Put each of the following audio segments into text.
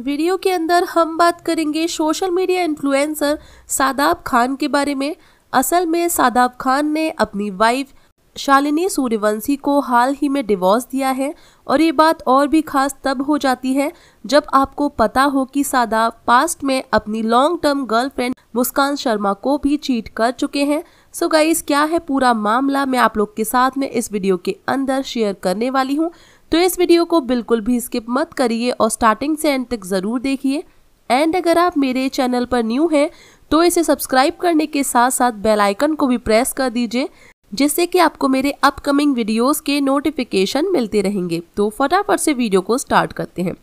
video के अंदर हम बात करेंगे social media influencer Sadab Khan के बारे में असल में सादाब खान ने अपनी वाइफ शालिनी सूर्यवंशी को हाल ही में डिवोर्स दिया है और ये बात और भी खास तब हो जाती है जब आपको पता हो कि सादाब पास्ट में अपनी long term girlfriend Muskan Sharma को भी चीट कर चुके हैं सो गाइस क्या है पूरा मामला मैं आप लोग के साथ में इस वीडियो के अंदर शेयर करने वाली हूँ तो इस वीडियो को बिल्कुल भी स्किप मत करिए और स्टार्टिंग से एंड तक ज़रूर देखिए एंड अगर आप मेरे चैनल पर न्यू हैं तो इसे सब्सक्राइब करने के साथ साथ बेल आइकन को भी प्रेस कर दीजिए जिससे कि आपको मेरे अपकमिंग वीडियोस के नोटिफिकेशन मिलते रहेंगे तो फटाफट से वीडियो को स्टार्ट करते हैं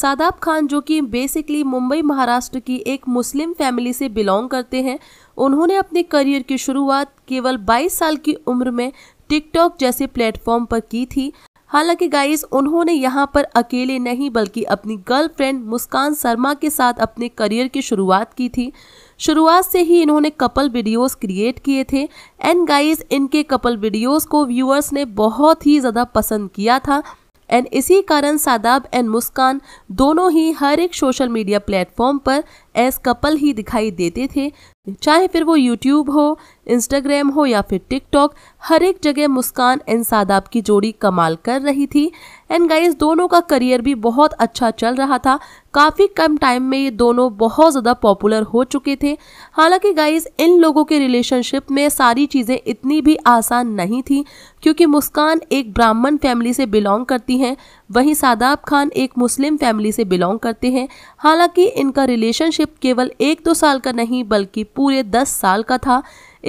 सादाब खान जो कि बेसिकली मुंबई महाराष्ट्र की एक मुस्लिम फैमिली से बिलोंग करते हैं उन्होंने अपने करियर की शुरुआत केवल 22 साल की उम्र में टिकटॉक जैसे प्लेटफॉर्म पर की थी हालांकि गाइस उन्होंने यहाँ पर अकेले नहीं बल्कि अपनी गर्लफ्रेंड मुस्कान शर्मा के साथ अपने करियर की शुरुआत की थी शुरुआत से ही इन्होंने कपल वीडियोस क्रिएट किए थे एंड गाइस इनके कपल वीडियोस को व्यूअर्स ने बहुत ही ज़्यादा पसंद किया था एंड इसी कारण सादाब एंड मुस्कान दोनों ही हर एक सोशल मीडिया प्लेटफॉर्म पर एज कपल ही दिखाई देते थे चाहे फिर वो यूट्यूब हो इंस्टाग्राम हो या फिर टिकटॉक हर एक जगह मुस्कान एंड सादाब की जोड़ी कमाल कर रही थी एंड गाइज दोनों का करियर भी बहुत अच्छा चल रहा था काफ़ी कम टाइम में ये दोनों बहुत ज़्यादा पॉपुलर हो चुके थे हालांकि गाइज इन लोगों के रिलेशनशिप में सारी चीज़ें इतनी भी आसान नहीं थी क्योंकि मुस्कान एक ब्राह्मण फैमिली से बिलोंग करती हैं वहीं सादाब खान एक मुस्लिम फैमिली से बिलोंग करते हैं हालांकि इनका रिलेशनशिप केवल एक दो साल का नहीं बल्कि पूरे दस साल का था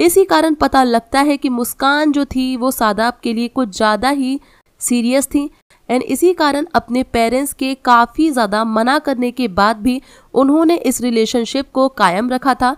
इसी कारण पता लगता है कि मुस्कान जो थी वो सादाब के लिए कुछ ज़्यादा ही सीरियस थी एंड इसी कारण अपने पेरेंट्स के काफ़ी ज़्यादा मना करने के बाद भी उन्होंने इस रिलेशनशिप को कायम रखा था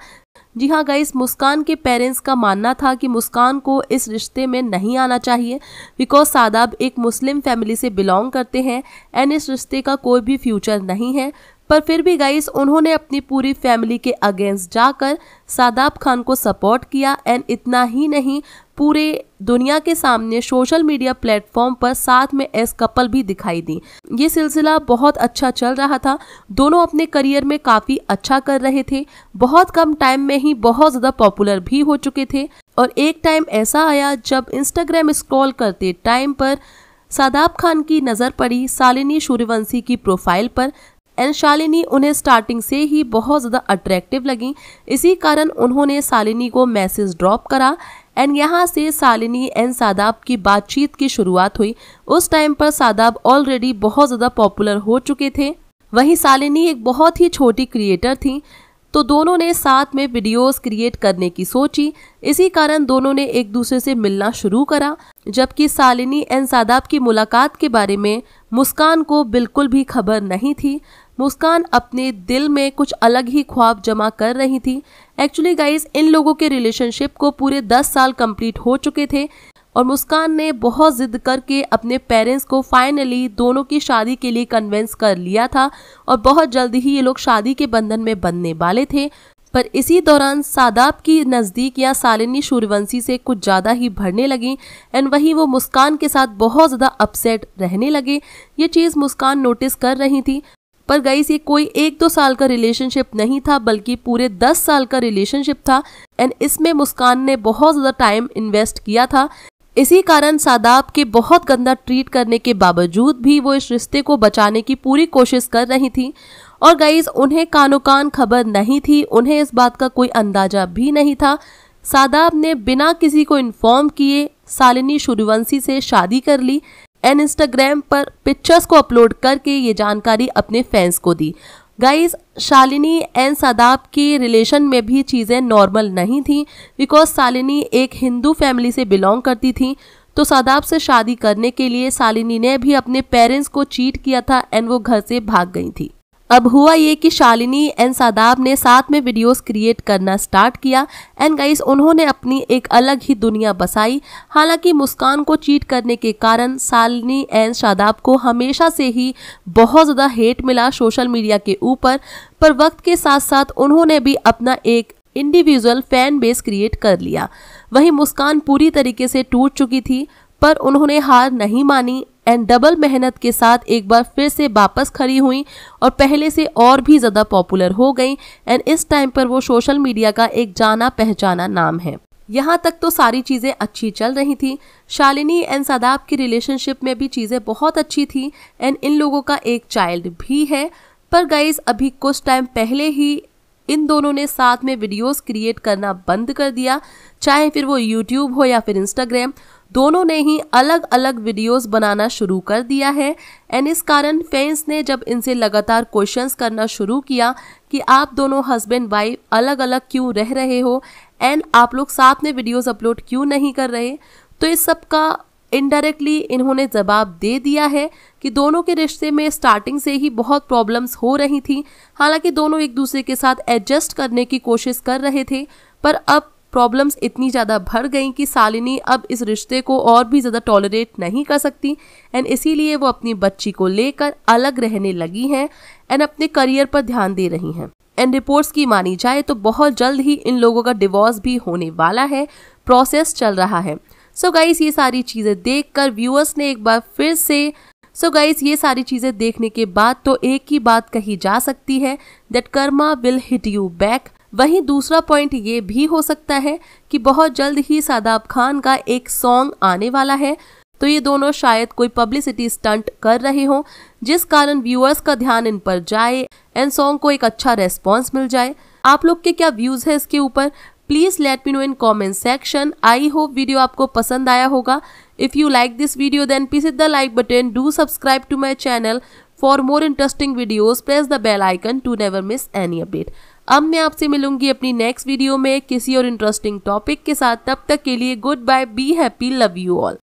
जी हाँ गाइस मुस्कान के पेरेंट्स का मानना था कि मुस्कान को इस रिश्ते में नहीं आना चाहिए बिकॉज सादाब एक मुस्लिम फैमिली से बिलोंग करते हैं एंड इस रिश्ते का कोई भी फ्यूचर नहीं है पर फिर भी गाइस उन्होंने अपनी पूरी फैमिली के अगेंस्ट जाकर सादाब खान को सपोर्ट किया एंड इतना ही नहीं पूरे दुनिया के सामने सोशल मीडिया प्लेटफॉर्म पर साथ में एस कपल भी दिखाई दी ये सिलसिला बहुत अच्छा चल रहा था दोनों अपने करियर में काफ़ी अच्छा कर रहे थे बहुत कम टाइम में ही बहुत ज़्यादा पॉपुलर भी हो चुके थे और एक टाइम ऐसा आया जब इंस्टाग्राम स्क्रॉल करते टाइम पर सादाब खान की नज़र पड़ी सालिनी सूर्यवंशी की प्रोफाइल पर एंड शालिनी उन्हें स्टार्टिंग से ही बहुत ज़्यादा अट्रैक्टिव लगी इसी कारण उन्होंने शालिनी को मैसेज ड्रॉप करा एंड यहाँ से सालिनी एंड सादाब की बातचीत की शुरुआत हुई उस टाइम पर सादाब ऑलरेडी बहुत ज़्यादा पॉपुलर हो चुके थे वहीं सालिनी एक बहुत ही छोटी क्रिएटर थी तो दोनों ने साथ में वीडियोस क्रिएट करने की सोची इसी कारण दोनों ने एक दूसरे से मिलना शुरू करा जबकि सालिनी एंड सादाब की मुलाकात के बारे में मुस्कान को बिल्कुल भी खबर नहीं थी मुस्कान अपने दिल में कुछ अलग ही ख्वाब जमा कर रही थी एक्चुअली गाइज इन लोगों के रिलेशनशिप को पूरे दस साल कंप्लीट हो चुके थे और मुस्कान ने बहुत जिद करके अपने पेरेंट्स को फाइनली दोनों की शादी के लिए कन्वेंस कर लिया था और बहुत जल्दी ही ये लोग शादी के बंधन में बनने वाले थे पर इसी दौरान सादाब की नज़दीक या सालिनी सूर्यवंशी से कुछ ज़्यादा ही भरने लगी एंड वहीं वो मुस्कान के साथ बहुत ज़्यादा अपसेट रहने लगे ये चीज़ मुस्कान नोटिस कर रही थी पर गाइस ये कोई एक दो साल का रिलेशनशिप नहीं था बल्कि पूरे दस साल का रिलेशनशिप था एंड इसमें मुस्कान ने बहुत ज़्यादा टाइम इन्वेस्ट किया था इसी कारण सादाब के बहुत गंदा ट्रीट करने के बावजूद भी वो इस रिश्ते को बचाने की पूरी कोशिश कर रही थी और गाइज उन्हें कानो कान खबर नहीं थी उन्हें इस बात का कोई अंदाजा भी नहीं था सादाब ने बिना किसी को इन्फॉर्म किए सालिनी सूर्यवंशी से शादी कर ली एंड इंस्टाग्राम पर पिक्चर्स को अपलोड करके ये जानकारी अपने फैंस को दी गाइस शालिनी एंड सादाब के रिलेशन में भी चीज़ें नॉर्मल नहीं थी बिकॉज शालिनी एक हिंदू फैमिली से बिलोंग करती थी तो सादाब से शादी करने के लिए शालिनी ने भी अपने पेरेंट्स को चीट किया था एंड वो घर से भाग गई थी अब हुआ ये कि शालिनी एंड सादाब ने साथ में वीडियोस क्रिएट करना स्टार्ट किया एंड गाइस उन्होंने अपनी एक अलग ही दुनिया बसाई हालांकि मुस्कान को चीट करने के कारण शालिनी एंड शादाब को हमेशा से ही बहुत ज़्यादा हेट मिला सोशल मीडिया के ऊपर पर वक्त के साथ साथ उन्होंने भी अपना एक इंडिविजुअल फैन बेस क्रिएट कर लिया वहीं मुस्कान पूरी तरीके से टूट चुकी थी पर उन्होंने हार नहीं मानी एंड डबल मेहनत के साथ एक बार फिर से वापस खड़ी हुई और पहले से और भी ज़्यादा पॉपुलर हो गई एंड इस टाइम पर वो सोशल मीडिया का एक जाना पहचाना नाम है यहाँ तक तो सारी चीज़ें अच्छी चल रही थी शालिनी एंड सादाब की रिलेशनशिप में भी चीज़ें बहुत अच्छी थी एंड इन लोगों का एक चाइल्ड भी है पर गाइज अभी कुछ टाइम पहले ही इन दोनों ने साथ में वीडियोस क्रिएट करना बंद कर दिया चाहे फिर वो यूट्यूब हो या फिर इंस्टाग्राम दोनों ने ही अलग अलग वीडियोस बनाना शुरू कर दिया है एंड इस कारण फैंस ने जब इनसे लगातार क्वेश्चंस करना शुरू किया कि आप दोनों हस्बैंड वाइफ अलग अलग क्यों रह रहे हो एंड आप लोग साथ में वीडियोस अपलोड क्यों नहीं कर रहे तो इस सब का इनडायरेक्टली इन्होंने जवाब दे दिया है कि दोनों के रिश्ते में स्टार्टिंग से ही बहुत प्रॉब्लम्स हो रही थी हालांकि दोनों एक दूसरे के साथ एडजस्ट करने की कोशिश कर रहे थे पर अब प्रॉब्लम्स इतनी ज़्यादा भर गई कि सालिनी अब इस रिश्ते को और भी ज़्यादा टॉलरेट नहीं कर सकती एंड इसीलिए वो अपनी बच्ची को लेकर अलग रहने लगी हैं एंड अपने करियर पर ध्यान दे रही हैं एंड रिपोर्ट्स की मानी जाए तो बहुत जल्द ही इन लोगों का डिवोर्स भी होने वाला है प्रोसेस चल रहा है सो so गाइस ये सारी चीज़ें देख व्यूअर्स ने एक बार फिर से सो so गाइस ये सारी चीज़ें देखने के बाद तो एक ही बात कही जा सकती है that karma will hit you back वहीं दूसरा पॉइंट ये भी हो सकता है कि बहुत जल्द ही सादाब खान का एक सॉन्ग आने वाला है तो ये दोनों शायद कोई पब्लिसिटी स्टंट कर रहे हों जिस कारण व्यूअर्स का ध्यान इन पर जाए एंड सॉन्ग को एक अच्छा रेस्पॉन्स मिल जाए आप लोग के क्या व्यूज है इसके ऊपर please let me know in comment section I hope video आपको पसंद आया होगा if you like this video then please hit the like button do subscribe to my channel for more interesting videos press the bell icon to never miss any update अब मैं आपसे मिलूंगी अपनी next video में किसी और interesting topic के साथ तब तक के लिए good bye be happy love you all